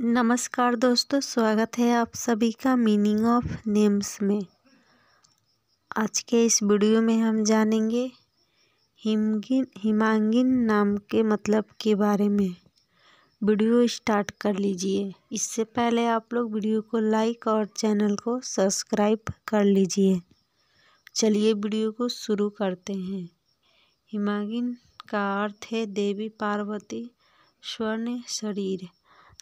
नमस्कार दोस्तों स्वागत है आप सभी का मीनिंग ऑफ नेम्स में आज के इस वीडियो में हम जानेंगे हिमगिन हिमांगिन नाम के मतलब के बारे में वीडियो स्टार्ट कर लीजिए इससे पहले आप लोग वीडियो को लाइक और चैनल को सब्सक्राइब कर लीजिए चलिए वीडियो को शुरू करते हैं हिमागिन का अर्थ है देवी पार्वती स्वर्ण शरीर